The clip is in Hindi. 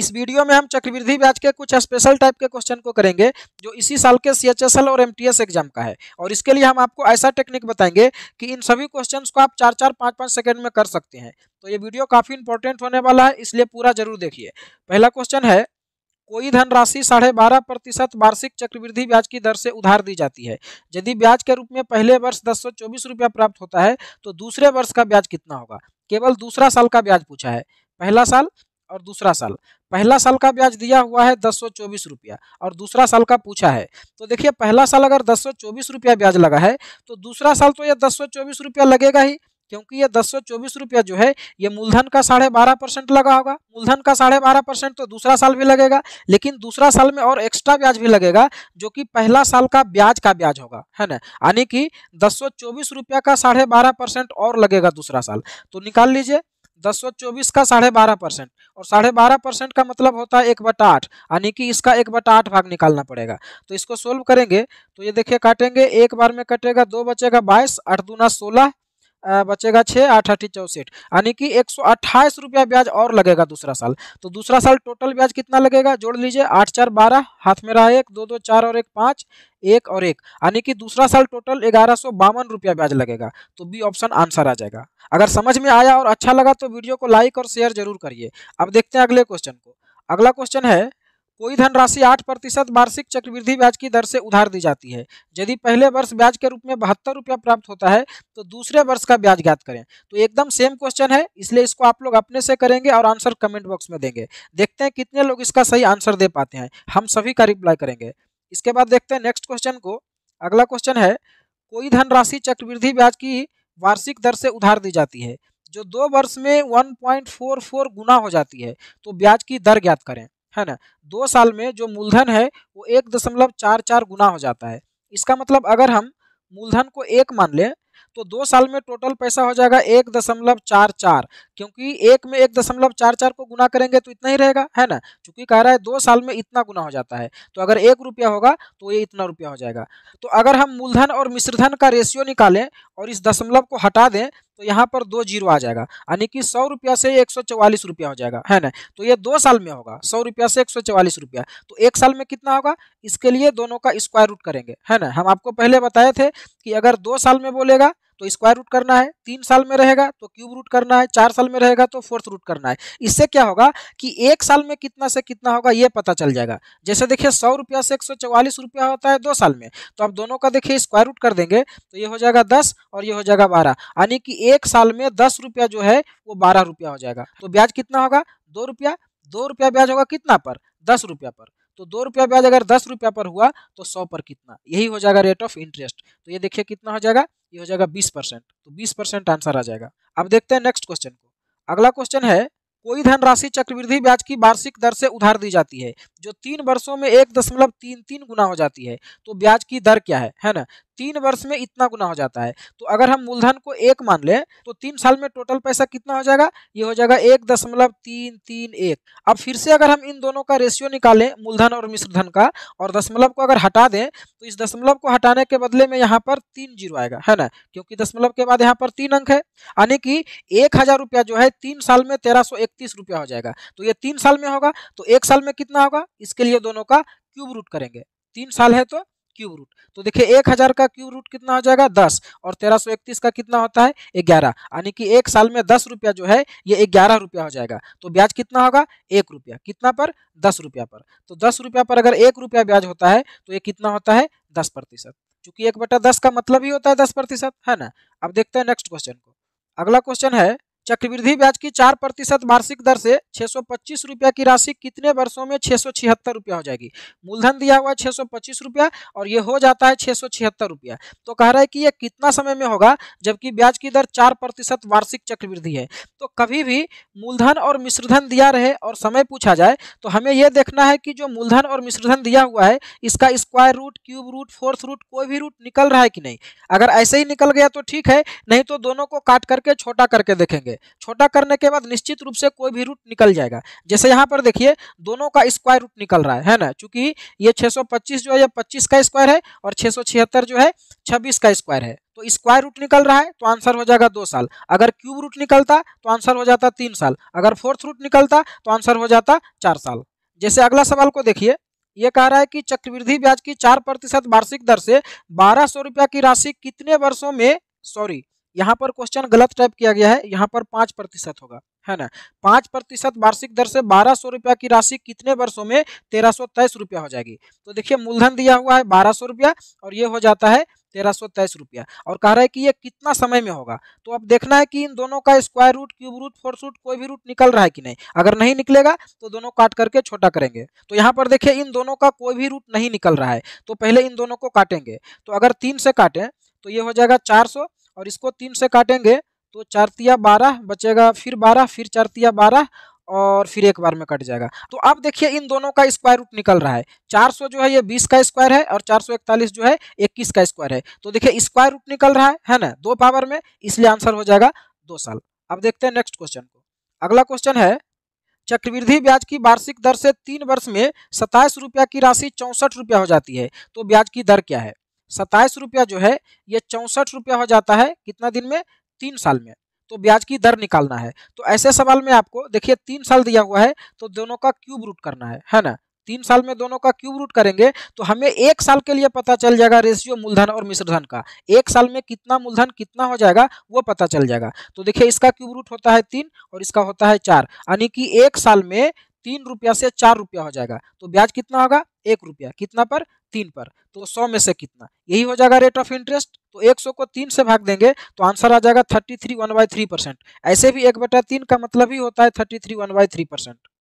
इस वीडियो में हम चक्रवृद्धि ब्याज के कुछ स्पेशल टाइप के क्वेश्चन को करेंगे जो इसी साल के सी और एम एग्जाम का है और इसके लिए हम आपको ऐसा टेक्निक बताएंगे कि इन सभी क्वेश्चन को आप चार चार पाँच पाँच सेकेंड में कर सकते हैं तो ये वीडियो काफ़ी इंपॉर्टेंट होने वाला है इसलिए पूरा जरूर देखिए पहला क्वेश्चन है कोई धनराशि साढ़े बारह प्रतिशत वार्षिक चक्रवृद्धि ब्याज की दर से उधार दी जाती है यदि ब्याज के रूप में पहले वर्ष दस सौ चौबीस रुपया प्राप्त होता है तो दूसरे वर्ष का ब्याज कितना होगा केवल दूसरा साल का ब्याज पूछा है पहला साल और दूसरा साल पहला साल का ब्याज दिया हुआ है दस रुपया और दूसरा साल का पूछा है तो देखिए पहला साल अगर दस रुपया ब्याज लगा है तो दूसरा साल तो यह दस रुपया लगेगा ही क्योंकि ये दस रुपया जो है ये मूलधन का साढ़े बारह परसेंट लगा होगा मूलधन का साढ़े बारह परसेंट तो दूसरा साल भी लगेगा लेकिन दूसरा साल में और एक्स्ट्रा ब्याज भी लगेगा जो कि पहला साल का ब्याज का ब्याज होगा है ना यानी कि दस रुपया का साढ़े बारह परसेंट और लगेगा दूसरा साल तो निकाल लीजिए दस सौ चौबीस का साढ़े बारह परसेंट और साढ़े बारह परसेंट का मतलब होता है एक बटा आठ यानी कि इसका एक बटा आठ भाग निकालना पड़ेगा तो इसको सोल्व करेंगे तो ये देखिए काटेंगे एक बार में कटेगा दो बचेगा बाईस आठ दूना सोलह बचेगा छः आठ अठी चौसठ यानी कि एक सौ अट्ठाईस रुपया ब्याज और लगेगा दूसरा साल तो दूसरा साल टोटल ब्याज कितना लगेगा जोड़ लीजिए आठ चार बारह हाथ में रहा एक दो दो चार और एक पाँच एक और एक यानी कि दूसरा साल टोटल ग्यारह सौ बावन रुपया ब्याज लगेगा तो बी ऑप्शन आंसर आ जाएगा अगर समझ में आया और अच्छा लगा तो वीडियो को लाइक और शेयर जरूर करिए अब देखते हैं अगले क्वेश्चन को अगला क्वेश्चन है कोई धनराशि आठ प्रतिशत वार्षिक चक्रवृद्धि ब्याज की दर से उधार दी जाती है यदि पहले वर्ष ब्याज के रूप में बहत्तर रुपया प्राप्त होता है तो दूसरे वर्ष का ब्याज ज्ञात करें तो एकदम सेम क्वेश्चन है इसलिए इसको आप लोग अपने से करेंगे और आंसर कमेंट बॉक्स में देंगे देखते हैं कितने लोग इसका सही आंसर दे पाते हैं हम सभी का रिप्लाई करेंगे इसके बाद देखते हैं नेक्स्ट क्वेश्चन को अगला क्वेश्चन है कोई धनराशि चक्रवृद्धि ब्याज की वार्षिक दर से उधार दी जाती है जो दो वर्ष में 1.44 गुना हो जाती है तो ब्याज की दर ज्ञात करें है ना दो साल में जो मूलधन है वो एक दशमलव चार चार गुना हो जाता है इसका मतलब अगर हम मूलधन को एक मान लें तो दो साल में टोटल पैसा हो जाएगा एक दशमलव चार चार क्योंकि एक में एक दशमलव चार चार को गुना करेंगे तो इतना ही रहेगा है ना चूंकि कह रहा है दो साल में इतना गुना हो जाता है तो अगर एक रुपया होगा तो ये इतना रुपया हो जाएगा तो अगर हम मूलधन और मिश्रधन का रेशियो निकालें और इस दशमलव को हटा दें तो यहाँ पर दो जीरो आ जाएगा यानी कि सौ रुपया से एक सौ चवालीस रुपया हो जाएगा है ना तो ये दो साल में होगा सौ रुपया से एक सौ चवालीस रुपया तो एक साल में कितना होगा इसके लिए दोनों का स्क्वायर रूट करेंगे है ना हम आपको पहले बताए थे कि अगर दो साल में बोलेगा तो स्क्वायर रूट करना है तीन साल में रहेगा तो क्यूब रूट करना है चार साल में रहेगा तो फोर्थ रूट करना है इससे क्या होगा कि एक साल में कितना से कितना होगा ये पता चल जाएगा जैसे देखिए सौ रुपया से एक सौ चौवालीस रुपया होता है दो साल में तो आप दोनों का देखिए स्क्वायर रूट कर देंगे तो ये हो जाएगा दस और ये हो जाएगा बारह यानी कि एक साल में दस रुपया जो है वो बारह रुपया हो जाएगा तो ब्याज कितना होगा दो रुपया दो रुपया ब्याज होगा कितना पर दस रुपया पर तो दो रुपया ब्याज अगर दस रुपया पर हुआ तो सौ पर कितना यही हो जाएगा रेट ऑफ इंटरेस्ट तो ये देखिए कितना हो जाएगा ये हो जाएगा बीस परसेंट तो बीस परसेंट आंसर आ जाएगा अब देखते हैं नेक्स्ट क्वेश्चन को अगला क्वेश्चन है कोई धनराशि चक्रवृद्धि ब्याज की वार्षिक दर से उधार दी जाती है जो तीन वर्षों में एक दशमलव तीन तीन गुना हो जाती है तो ब्याज की दर क्या है है ना तीन वर्ष में इतना गुना हो जाता है तो अगर हम मूलधन को एक मान लें तो तीन साल में टोटल पैसा कितना हो जाएगा ये हो जाएगा एक दशमलव तीन तीन एक अब फिर से अगर हम इन दोनों का रेशियो निकालें मूलधन और मिश्रधन का और दशमलव को अगर हटा दें तो इस दशमलव को हटाने के बदले में यहाँ पर तीन जीरो आएगा है ना क्योंकि दशमलव के बाद यहाँ पर तीन अंक है यानी कि एक हजार रुपया जो है तीन साल में तेरह सौ इकतीस रुपया हो जाएगा तो ये तीन साल में होगा तो एक साल में कितना होगा इसके लिए दोनों का क्यूब रूट करेंगे तीन साल है तो क्यूब रूट तो देखिए एक हजार का क्यूब रूट कितना हो जाएगा दस और तेरह सौ इकतीस का कितना होता है ग्यारह यानी कि एक साल में दस रुपया जो है ये ग्यारह रुपया हो जाएगा तो ब्याज कितना होगा एक रुपया कितना पर दस रुपया पर तो दस रुपया पर अगर एक रुपया ब्याज होता है तो ये कितना होता है दस प्रतिशत चूंकि एक बटा दस का मतलब ही होता है दस प्रतिशत है ना अब देखते हैं नेक्स्ट क्वेश्चन को अगला क्वेश्चन है चक्रवृद्धि ब्याज की चार प्रतिशत वार्षिक दर से छह सौ पच्चीस रुपया की राशि कितने वर्षों में छह सौ छिहत्तर रुपया हो जाएगी मूलधन दिया हुआ है छह सौ पच्चीस रुपया और ये हो जाता है छह सौ छिहत्तर रुपया तो कह रहा है कि ये कितना समय में होगा जबकि ब्याज की दर चार प्रतिशत वार्षिक चक्रवृद्धि है तो कभी भी मूलधन और मिश्रधन दिया रहे और समय पूछा जाए तो हमें यह देखना है कि जो मूलधन और मिश्रधन दिया हुआ है इसका square root cube root fourth root कोई भी रूट निकल रहा है कि नहीं अगर ऐसे ही निकल गया तो ठीक है नहीं तो दोनों को काट करके छोटा करके देखेंगे करेंगे छोटा करने के बाद निश्चित रूप से कोई भी रूट निकल जाएगा जैसे यहाँ पर देखिए दोनों का स्क्वायर रूट निकल रहा है है ना चूंकि ये 625 जो है ये 25 का स्क्वायर है और छह जो है 26 का स्क्वायर है तो स्क्वायर रूट निकल रहा है तो आंसर हो जाएगा दो साल अगर क्यूब रूट निकलता तो आंसर हो जाता तीन साल अगर फोर्थ रूट निकलता तो आंसर हो जाता चार साल जैसे अगला सवाल को देखिए ये कह रहा है कि चक्रवृद्धि ब्याज की चार प्रतिशत वार्षिक दर से बारह सौ रुपया की राशि कितने वर्षों में सॉरी यहाँ पर क्वेश्चन गलत टाइप किया गया है यहाँ पर पांच प्रतिशत होगा है ना पांच प्रतिशत वार्षिक दर से बारह सौ रुपया की राशि कितने वर्षों में तेरह सौ तेईस रुपया हो जाएगी तो देखिए मूलधन दिया हुआ है बारह सौ रुपया और ये हो जाता है तेरह सौ तेईस रुपया और कह रहा है कि ये कितना समय में होगा तो अब देखना है कि इन दोनों का square root cube root four root कोई भी रूट निकल रहा है कि नहीं अगर नहीं निकलेगा तो दोनों काट करके छोटा करेंगे तो यहाँ पर देखिए इन दोनों का कोई भी रूट नहीं निकल रहा है तो पहले इन दोनों को काटेंगे तो अगर तीन से काटें तो ये हो जाएगा चार सौ और इसको तीन से काटेंगे तो चारतिया बारह बचेगा फिर बारह फिर चारतिया बारह और फिर एक बार में कट जाएगा तो अब देखिए इन दोनों का स्क्वायर रूट निकल रहा है 400 जो है ये 20 का स्क्वायर है और 441 जो है 21 का स्क्वायर है तो देखिए स्क्वायर रूट निकल रहा है है ना दो पावर में इसलिए आंसर हो जाएगा दो साल अब देखते हैं नेक्स्ट क्वेश्चन को अगला क्वेश्चन है चक्रवृद्धि ब्याज की वार्षिक दर से तीन वर्ष में सताइस रुपया की राशि चौंसठ रुपया हो जाती है तो ब्याज की दर क्या है सत्ताईस रुपया जो है ये चौंसठ रुपया हो जाता है कितना दिन में तीन साल में तो ब्याज की दर निकालना है तो ऐसे सवाल में आपको देखिए तीन साल दिया हुआ है तो दोनों का क्यूब रूट करना है है ना तीन साल में दोनों का क्यूब रूट करेंगे तो हमें एक साल के लिए पता चल जाएगा रेशियो मूलधन और मिश्रधन का एक साल में कितना मूलधन कितना हो जाएगा वो पता चल जाएगा तो देखिए इसका क्यूब रूट होता है तीन और इसका होता है चार यानी कि एक साल में तीन रुपया से चार रुपया हो जाएगा तो ब्याज कितना होगा एक रुपया कितना पर तीन पर तो सौ में से कितना यही हो जाएगा रेट ऑफ इंटरेस्ट तो एक सौ को तीन से भाग देंगे तो आंसर आ जाएगा thirty three one by three percent ऐसे भी एक बटा तीन का मतलब ही होता है thirty three one by three percent